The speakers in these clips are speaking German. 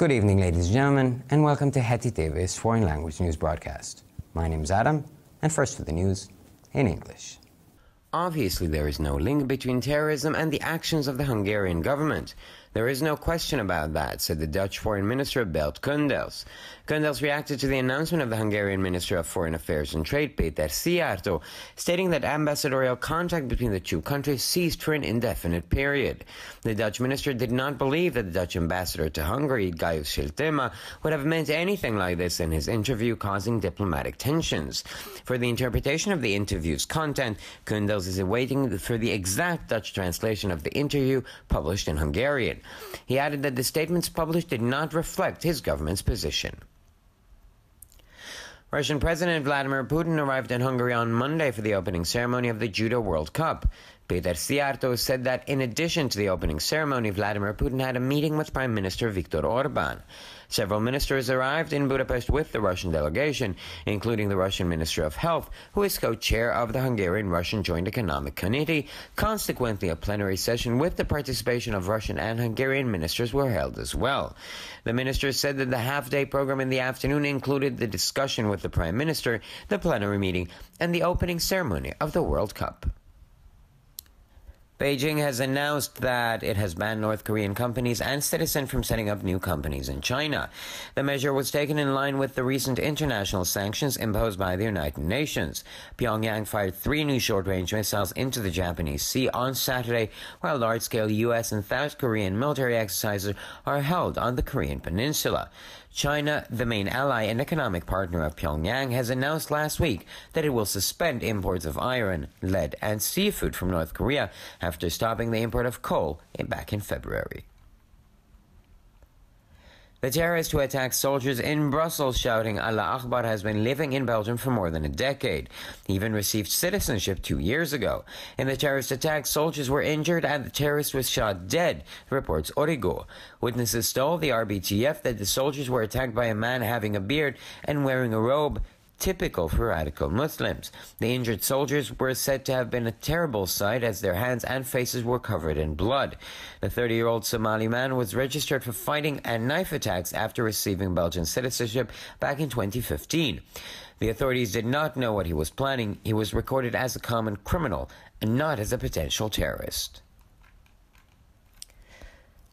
Good evening, ladies and gentlemen, and welcome to Heti TV's Foreign Language News Broadcast. My name is Adam, and first for the news in English. Obviously, there is no link between terrorism and the actions of the Hungarian government. There is no question about that, said the Dutch Foreign Minister Bert Kundels. Kundels reacted to the announcement of the Hungarian Minister of Foreign Affairs and Trade, Peter Siarto, stating that ambassadorial contact between the two countries ceased for an indefinite period. The Dutch minister did not believe that the Dutch ambassador to Hungary, Gaius Schiltema, would have meant anything like this in his interview, causing diplomatic tensions. For the interpretation of the interview's content, Kundels is awaiting for the exact Dutch translation of the interview published in Hungarian. He added that the statements published did not reflect his government's position. Russian President Vladimir Putin arrived in Hungary on Monday for the opening ceremony of the Judo World Cup that Siarto said that in addition to the opening ceremony, Vladimir Putin had a meeting with Prime Minister Viktor Orban. Several ministers arrived in Budapest with the Russian delegation, including the Russian Minister of Health, who is co chair of the Hungarian Russian Joint Economic Committee. Consequently, a plenary session with the participation of Russian and Hungarian ministers were held as well. The ministers said that the half day program in the afternoon included the discussion with the Prime Minister, the plenary meeting, and the opening ceremony of the World Cup. Beijing has announced that it has banned North Korean companies and citizens from setting up new companies in China. The measure was taken in line with the recent international sanctions imposed by the United Nations. Pyongyang fired three new short range missiles into the Japanese Sea on Saturday, while large scale U.S. and South Korean military exercises are held on the Korean Peninsula. China, the main ally and economic partner of Pyongyang, has announced last week that it will suspend imports of iron, lead, and seafood from North Korea after stopping the import of coal back in February. The terrorist who attacked soldiers in Brussels shouting Allah Akbar has been living in Belgium for more than a decade. He even received citizenship two years ago. In the terrorist attack, soldiers were injured and the terrorist was shot dead, reports Origo. Witnesses told the RBTF that the soldiers were attacked by a man having a beard and wearing a robe typical for radical Muslims. The injured soldiers were said to have been a terrible sight as their hands and faces were covered in blood. The 30 year old Somali man was registered for fighting and knife attacks after receiving Belgian citizenship back in 2015. The authorities did not know what he was planning. He was recorded as a common criminal and not as a potential terrorist.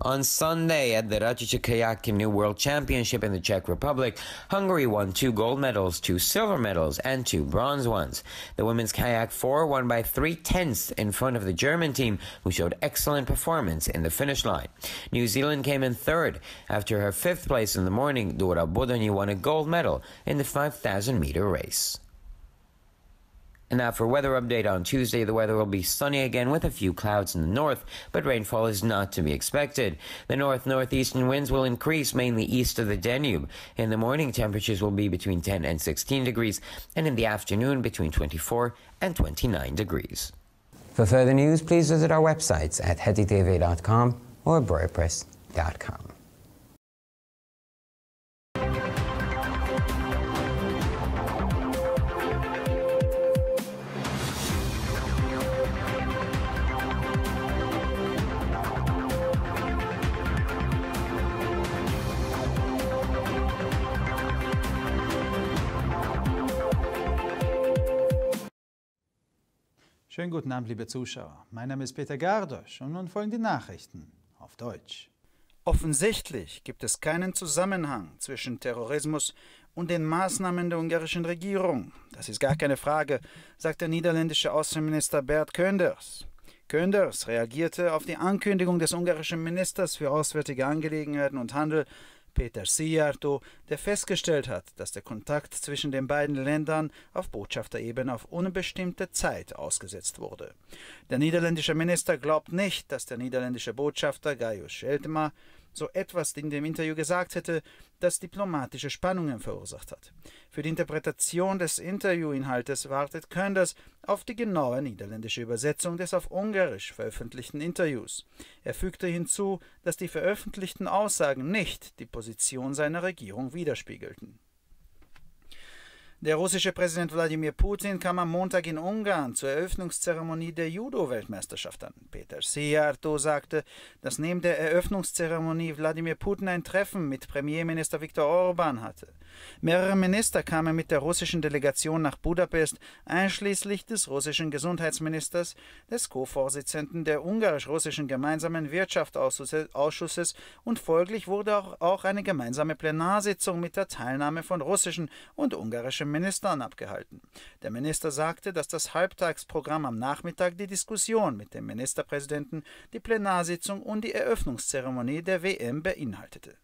On Sunday at the Racice New World Championship in the Czech Republic, Hungary won two gold medals, two silver medals, and two bronze ones. The women's kayak four won by three tenths in front of the German team, who showed excellent performance in the finish line. New Zealand came in third. After her fifth place in the morning, Dora Bodoni won a gold medal in the 5,000 meter race. And now for weather update on Tuesday, the weather will be sunny again with a few clouds in the north, but rainfall is not to be expected. The north northeastern winds will increase mainly east of the Danube. In the morning, temperatures will be between 10 and 16 degrees, and in the afternoon between 24 and 29 degrees. For further news, please visit our websites at hetitv.com or broipress.com. Schönen guten Abend, liebe Zuschauer. Mein Name ist Peter Gardosch und nun folgen die Nachrichten auf Deutsch. Offensichtlich gibt es keinen Zusammenhang zwischen Terrorismus und den Maßnahmen der ungarischen Regierung. Das ist gar keine Frage, sagt der niederländische Außenminister Bert Könders. Könders reagierte auf die Ankündigung des ungarischen Ministers für Auswärtige Angelegenheiten und Handel, Peter Sijarto, der festgestellt hat, dass der Kontakt zwischen den beiden Ländern auf Botschafterebene auf unbestimmte Zeit ausgesetzt wurde. Der niederländische Minister glaubt nicht, dass der niederländische Botschafter Gaius Scheltema so etwas in dem Interview gesagt hätte, das diplomatische Spannungen verursacht hat. Für die Interpretation des Interviewinhaltes wartet Könders auf die genaue niederländische Übersetzung des auf Ungarisch veröffentlichten Interviews. Er fügte hinzu, dass die veröffentlichten Aussagen nicht die Position seiner Regierung widerspiegelten. Der russische Präsident Wladimir Putin kam am Montag in Ungarn zur Eröffnungszeremonie der Judo-Weltmeisterschaft an. Peter Sijarto sagte, dass neben der Eröffnungszeremonie Wladimir Putin ein Treffen mit Premierminister Viktor Orban hatte. Mehrere Minister kamen mit der russischen Delegation nach Budapest, einschließlich des russischen Gesundheitsministers, des Co-Vorsitzenden der ungarisch-russischen gemeinsamen Wirtschaftsausschusses und folglich wurde auch eine gemeinsame Plenarsitzung mit der Teilnahme von russischen und ungarischen ungarischen Ministern abgehalten. Der Minister sagte, dass das Halbtagsprogramm am Nachmittag die Diskussion mit dem Ministerpräsidenten, die Plenarsitzung und die Eröffnungszeremonie der WM beinhaltete.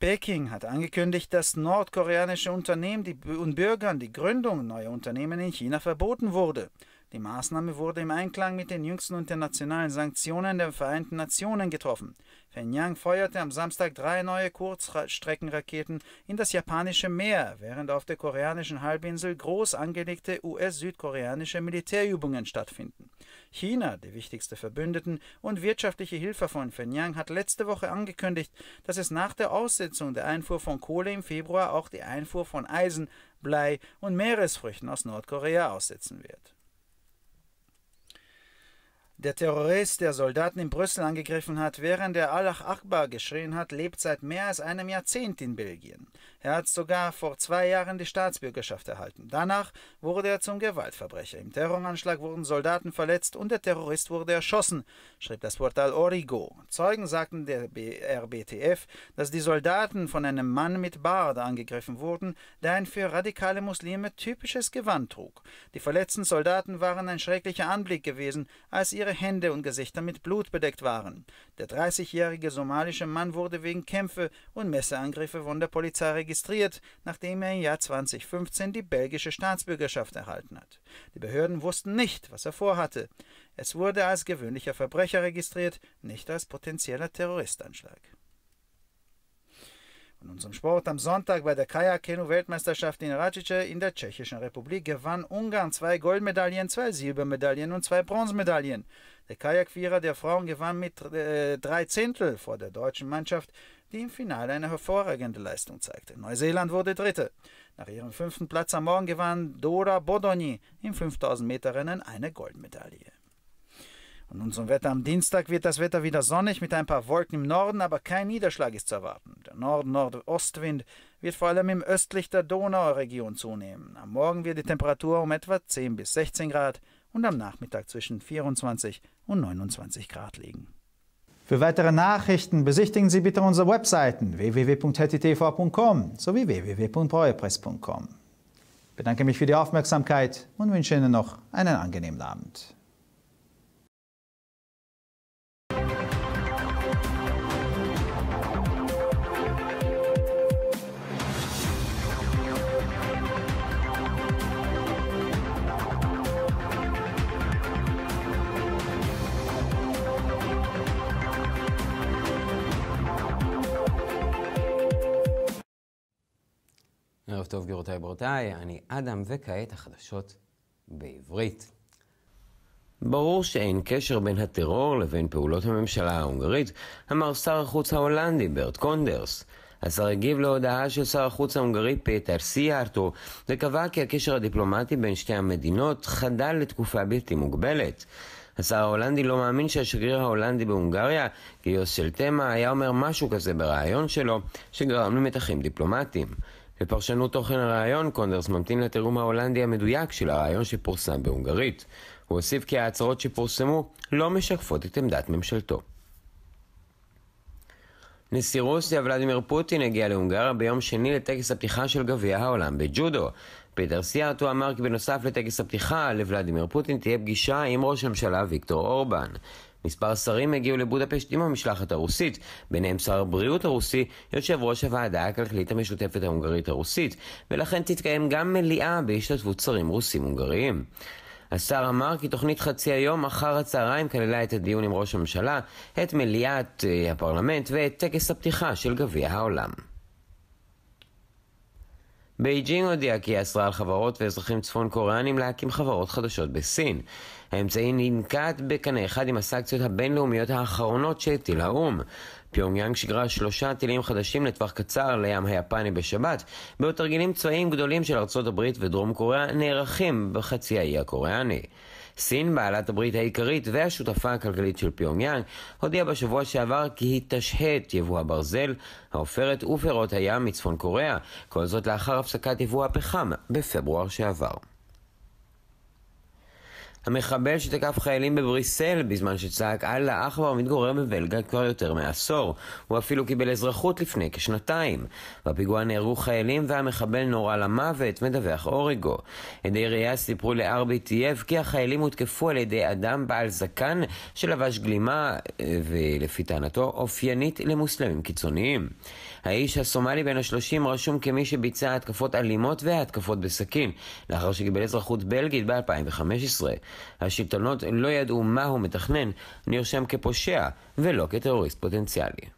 Peking hat angekündigt, dass nordkoreanische Unternehmen und Bürgern die Gründung neuer Unternehmen in China verboten wurde. Die Maßnahme wurde im Einklang mit den jüngsten internationalen Sanktionen der Vereinten Nationen getroffen. Pyongyang feuerte am Samstag drei neue Kurzstreckenraketen in das japanische Meer, während auf der koreanischen Halbinsel groß angelegte US-südkoreanische Militärübungen stattfinden. China, die wichtigste Verbündeten und wirtschaftliche Hilfe von Pyongyang, hat letzte Woche angekündigt, dass es nach der Aussetzung der Einfuhr von Kohle im Februar auch die Einfuhr von Eisen, Blei und Meeresfrüchten aus Nordkorea aussetzen wird. Der Terrorist, der Soldaten in Brüssel angegriffen hat, während er Allah Akbar geschrien hat, lebt seit mehr als einem Jahrzehnt in Belgien. Er hat sogar vor zwei Jahren die Staatsbürgerschaft erhalten. Danach wurde er zum Gewaltverbrecher. Im Terroranschlag wurden Soldaten verletzt und der Terrorist wurde erschossen, schrieb das Portal Origo. Zeugen sagten der RBTF, dass die Soldaten von einem Mann mit Bart angegriffen wurden, der ein für radikale Muslime typisches Gewand trug. Die verletzten Soldaten waren ein schrecklicher Anblick gewesen, als ihre ihre Hände und Gesichter mit Blut bedeckt waren. Der 30-jährige somalische Mann wurde wegen Kämpfe und Messerangriffe von der Polizei registriert, nachdem er im Jahr 2015 die belgische Staatsbürgerschaft erhalten hat. Die Behörden wussten nicht, was er vorhatte. Es wurde als gewöhnlicher Verbrecher registriert, nicht als potenzieller Terroristanschlag. In unserem Sport am Sonntag bei der Kajak-Kenu-Weltmeisterschaft in Racice in der Tschechischen Republik gewann Ungarn zwei Goldmedaillen, zwei Silbermedaillen und zwei Bronzemedaillen. Der Kajakvierer der Frauen gewann mit äh, drei Zehntel vor der deutschen Mannschaft, die im Finale eine hervorragende Leistung zeigte. Neuseeland wurde Dritte. Nach ihrem fünften Platz am Morgen gewann Dora Bodoni im 5000-Meter-Rennen eine Goldmedaille. An unserem Wetter am Dienstag wird das Wetter wieder sonnig mit ein paar Wolken im Norden, aber kein Niederschlag ist zu erwarten. Der nord nord ostwind wird vor allem im östlich der Donauregion zunehmen. Am Morgen wird die Temperatur um etwa 10 bis 16 Grad und am Nachmittag zwischen 24 und 29 Grad liegen. Für weitere Nachrichten besichtigen Sie bitte unsere Webseiten www.ttv.com sowie www.breuepress.com. Ich bedanke mich für die Aufmerksamkeit und wünsche Ihnen noch einen angenehmen Abend. טוב, גבירותיי וברותיי, אני אדם, וכעת החדשות בעברית. ברור שאין קשר בין הטרור לבין פעולות הממשלה ההונגרית, אמר שר החוץ ההולנדי ברט קונדרס. השר הגיב להודעה של שר החוץ ההונגרי פטר סיארטו וקבע כי הקשר הדיפלומטי בין שתי המדינות חדל לתקופה בלתי מוגבלת. השר ההולנדי לא מאמין שהשגריר ההולנדי בהונגריה, גיוס של תמה, היה אומר משהו כזה בריאיון שלו, שגרם למתחים דיפלומטיים. לפרשנות תוכן הראיון, קונדרס ממתין לתרגום ההולנדי המדויק של הראיון שפורסם בהונגרית. הוא הוסיף כי ההצהרות שפורסמו לא משקפות את עמדת ממשלתו. נשיא רוסיה ולדימיר פוטין הגיע להונגריה ביום שני לטקס הפתיחה של גביע העולם בג'ודו. פיטר סיארטו אמר כי בנוסף לטקס הפתיחה לוולדימיר פוטין תהיה פגישה עם ראש הממשלה ויקטור אורבן. מספר שרים הגיעו לבודפשט עם המשלחת הרוסית, ביניהם שר הבריאות הרוסי, יושב ראש הוועדה הכלכלית המשותפת ההונגרית-הרוסית, ולכן תתקיים גם מליאה בהשתתפות שרים רוסים הונגריים. השר אמר כי תוכנית חצי היום אחר הצהריים כללה את הדיון עם ראש הממשלה, את מליאת אה, הפרלמנט ואת טקס הפתיחה של גביע העולם. בייג'ינג הודיעה כי היא אסרה על חברות ואזרחים צפון קוריאנים להקים חברות חדשות בסין. האמצעי ננקט בקנה אחד עם הסנקציות הבינלאומיות האחרונות שהטיל האו"ם. פיונגיאנג שיגרה שלושה טילים חדשים לטווח קצר לים היפני בשבת, בעוד תרגילים צבאיים גדולים של ארצות הברית ודרום קוריאה נערכים בחצי האי הקוריאני. סין, בעלת הברית העיקרית והשותפה הכלכלית של פיונגיאנג, הודיעה בשבוע שעבר כי היא תשהה את יבוא הברזל, העופרת ופירות הים מצפון קוריאה, כל זאת לאחר הפסקת יבוא הפחם בפברואר שעבר. המחבל שתקף חיילים בבריסל בזמן שצעק אללה אכבר מתגורר בבלגה כבר יותר מעשור. הוא אפילו קיבל אזרחות לפני כשנתיים. בפיגוע נהרגו חיילים והמחבל נורה למוות, מדווח אוריגו. עדי ראייה סיפרו ל-RBTF כי החיילים הותקפו על ידי אדם בעל זקן שלבש גלימה, ולפי טענתו, אופיינית למוסלמים קיצוניים. האיש הסומלי בין ה-30 רשום כמי שביצע התקפות אלימות והתקפות בסכין, לאחר שקיבל אזרחות בלגית ב-2015. השלטונות לא ידעו מה הוא מתכנן, נרשם כפושע ולא כטרוריסט פוטנציאלי.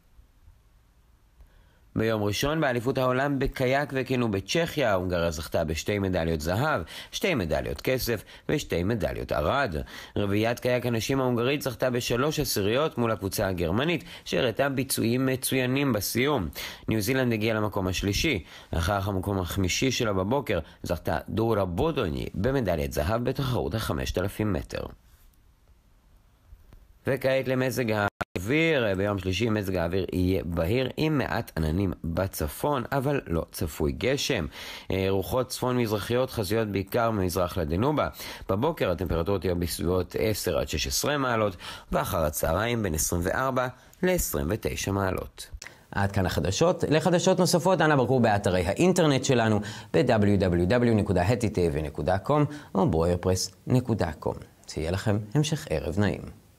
ביום ראשון באליפות העולם בקיאק וקינו בצ'כיה, הונגריה זכתה בשתי מדליות זהב, שתי מדליות כסף ושתי מדליות ערד. רביעיית קיאק הנשים ההונגרית זכתה בשלוש עשיריות מול הקבוצה הגרמנית, שהראתה ביצועים מצוינים בסיום. ניו זילנד הגיעה למקום השלישי, לאחר המקום החמישי שלה בבוקר זכתה דורה בודוני במדליית זהב בתחרות החמשת אלפים מטר. וכעת למזג האוויר, אה, ביום שלישי מזג האוויר יהיה בהיר עם מעט עננים בצפון, אבל לא צפוי גשם. אה, רוחות צפון-מזרחיות חזויות בעיקר ממזרח לדנובה. בבוקר הטמפרטורות יהיו בסביבות 10 עד 16 מעלות, ואחר הצהריים בין 24 ל-29 מעלות. עד כאן החדשות. לחדשות נוספות, אנא בקרו באתרי האינטרנט שלנו ב-www.htv.com או ברוירפרס.com. שיהיה לכם המשך ערב נעים.